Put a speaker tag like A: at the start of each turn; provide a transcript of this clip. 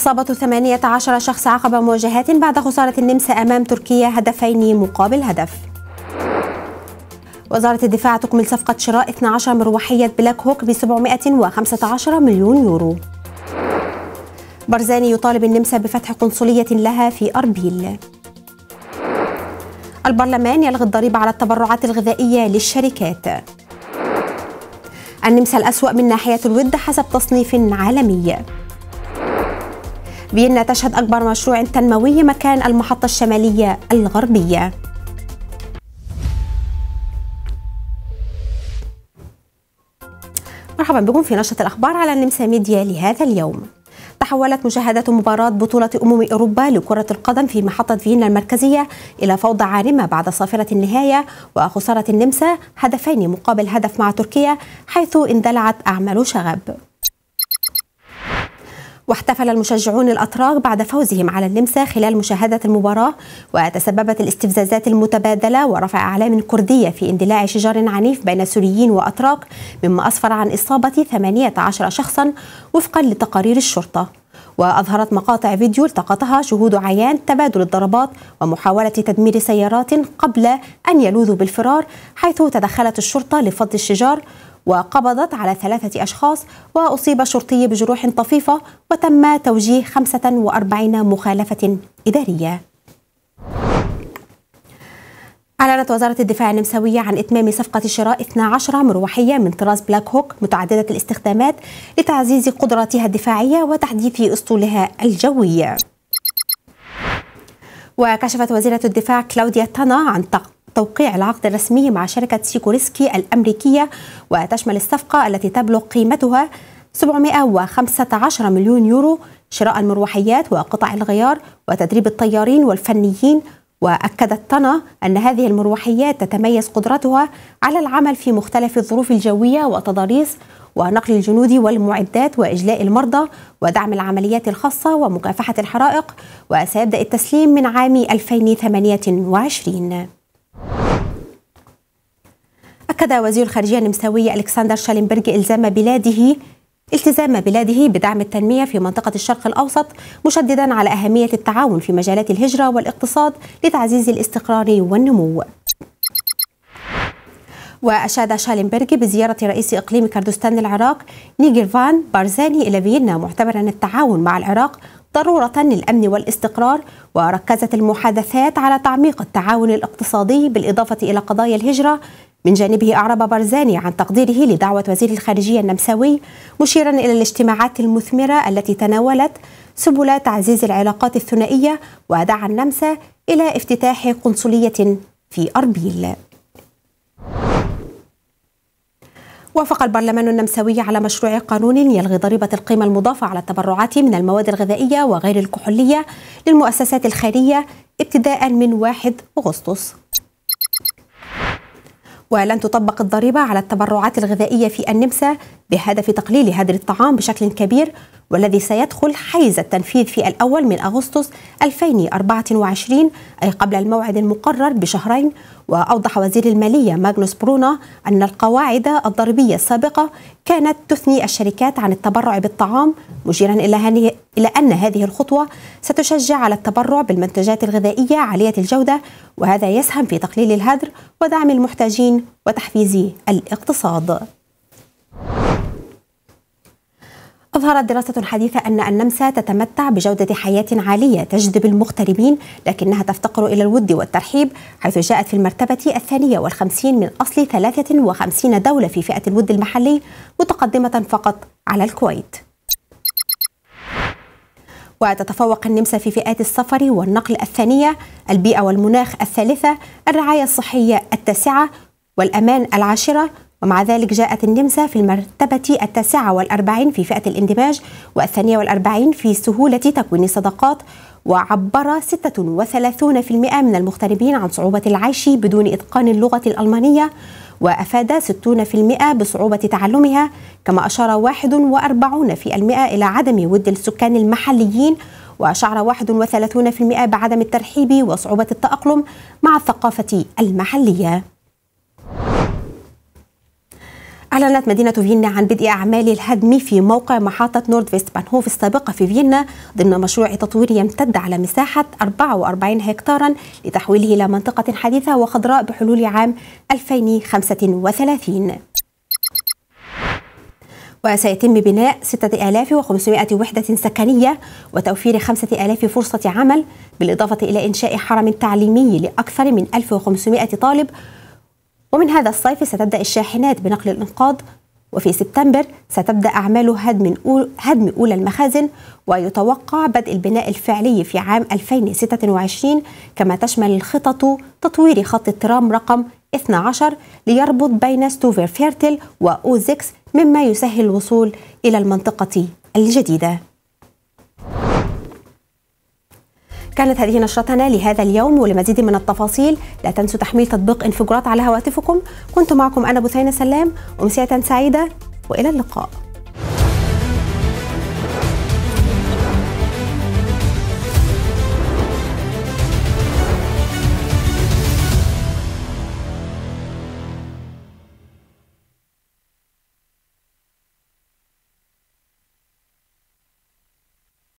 A: إصابة 18 شخص عقب مواجهات بعد خسارة النمسا أمام تركيا هدفين مقابل هدف وزارة الدفاع تكمل صفقة شراء 12 مروحية بلاك هوك ب 715 مليون يورو برزاني يطالب النمسا بفتح قنصلية لها في أربيل البرلمان يلغي الضريبة على التبرعات الغذائية للشركات النمسا الأسوأ من ناحية الود حسب تصنيف عالمي فيينا تشهد أكبر مشروع تنموي مكان المحطة الشمالية الغربية مرحبا بكم في نشرة الأخبار على النمسا ميديا لهذا اليوم تحولت مشاهدة مباراة بطولة أمم أوروبا لكرة القدم في محطة فيينا المركزية إلى فوضى عارمة بعد صافرة النهاية وخسارة النمسا هدفين مقابل هدف مع تركيا حيث اندلعت أعمال شغب واحتفل المشجعون الأتراك بعد فوزهم على النمسا خلال مشاهدة المباراة وتسببت الاستفزازات المتبادلة ورفع أعلام كردية في اندلاع شجار عنيف بين سوريين وأتراك مما أسفر عن إصابة 18 شخصا وفقا لتقارير الشرطة وأظهرت مقاطع فيديو التقطها شهود عيان تبادل الضربات ومحاولة تدمير سيارات قبل أن يلوذوا بالفرار حيث تدخلت الشرطة لفض الشجار وقبضت على ثلاثة أشخاص وأصيب شرطي بجروح طفيفة وتم توجيه 45 مخالفة إدارية أعلنت وزارة الدفاع النمساوية عن إتمام صفقة شراء 12 مروحية من طراز بلاك هوك متعددة الاستخدامات لتعزيز قدراتها الدفاعية وتحديث أسطولها الجوية وكشفت وزيرة الدفاع كلاوديا تانا عن توقيع العقد الرسمي مع شركة سيكوريسكي الأمريكية وتشمل الصفقة التي تبلغ قيمتها 715 مليون يورو شراء المروحيات وقطع الغيار وتدريب الطيارين والفنيين وأكدت طنا أن هذه المروحيات تتميز قدرتها على العمل في مختلف الظروف الجوية وتضاريس ونقل الجنود والمعدات وإجلاء المرضى ودعم العمليات الخاصة ومكافحة الحرائق وسيبدأ التسليم من عام 2028 أكد وزير الخارجية النمساوي ألكسندر شالينبرج إلزام بلاده التزام بلاده بدعم التنمية في منطقة الشرق الأوسط مشددا على أهمية التعاون في مجالات الهجرة والاقتصاد لتعزيز الاستقرار والنمو وأشاد شالينبرج بزيارة رئيس إقليم كردستان العراق نيجرفان بارزاني إلى فيينا معتبرا التعاون مع العراق ضرورة للأمن والاستقرار وركزت المحادثات على تعميق التعاون الاقتصادي بالإضافة إلى قضايا الهجرة من جانبه أعرب برزاني عن تقديره لدعوة وزير الخارجية النمساوي مشيرا إلى الاجتماعات المثمرة التي تناولت سبل تعزيز العلاقات الثنائية ودعا النمسا إلى افتتاح قنصلية في أربيل وافق البرلمان النمساوي على مشروع قانون يلغي ضريبة القيمة المضافة على التبرعات من المواد الغذائية وغير الكحولية للمؤسسات الخيرية ابتداء من 1 أغسطس ولن تطبق الضريبة على التبرعات الغذائية في النمسا بهدف تقليل هدر الطعام بشكل كبير والذي سيدخل حيز التنفيذ في الأول من أغسطس 2024 أي قبل الموعد المقرر بشهرين وأوضح وزير المالية ماغنوس برونا أن القواعد الضريبية السابقة كانت تثني الشركات عن التبرع بالطعام مشيرا إلى, إلى أن هذه الخطوة ستشجع على التبرع بالمنتجات الغذائية عالية الجودة وهذا يسهم في تقليل الهدر ودعم المحتاجين وتحفيز الاقتصاد أظهرت دراسة حديثة أن النمسا تتمتع بجودة حياة عالية تجذب المغتربين لكنها تفتقر إلى الود والترحيب حيث جاءت في المرتبة الثانية والخمسين من أصل 53 دولة في فئة الود المحلي متقدمة فقط على الكويت وتتفوق النمسا في فئات السفر والنقل الثانية البيئة والمناخ الثالثة الرعاية الصحية التاسعة والأمان العاشرة ومع ذلك جاءت النمسا في المرتبة التاسعة والأربعين في فئة الاندماج والثانية والأربعين في سهولة تكوين الصداقات وعبر 36% من المغتربين عن صعوبة العيش بدون إتقان اللغة الألمانية وأفاد 60% بصعوبة تعلمها كما أشار 41% إلى عدم ود السكان المحليين وأشعر 31% بعدم الترحيب وصعوبة التأقلم مع الثقافة المحلية أعلنت مدينة فيينا عن بدء أعمال الهدم في موقع محطة نورد بانهوف السابقة في فيينا ضمن مشروع تطوير يمتد على مساحة 44 هكتارا لتحويله إلى منطقة حديثة وخضراء بحلول عام 2035 وسيتم بناء 6500 وحدة سكنية وتوفير 5000 فرصة عمل بالإضافة إلى إنشاء حرم تعليمي لأكثر من 1500 طالب ومن هذا الصيف ستبدأ الشاحنات بنقل الإنقاذ وفي سبتمبر ستبدأ أعمال هدم, أول هدم أولى المخازن ويتوقع بدء البناء الفعلي في عام 2026 كما تشمل الخطط تطوير خط الترام رقم 12 ليربط بين ستوفر فيرتل وأوزكس مما يسهل الوصول إلى المنطقة الجديدة كانت هذه نشرتنا لهذا اليوم ولمزيد من التفاصيل لا تنسوا تحميل تطبيق انفجارات على هواتفكم كنت معكم أنا بثينة سلام أمسية سعيدة وإلى اللقاء